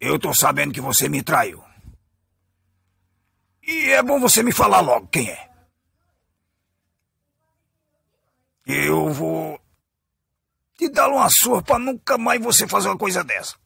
Eu tô sabendo que você me traiu. E é bom você me falar logo quem é. Eu vou te dar uma surra pra nunca mais você fazer uma coisa dessa.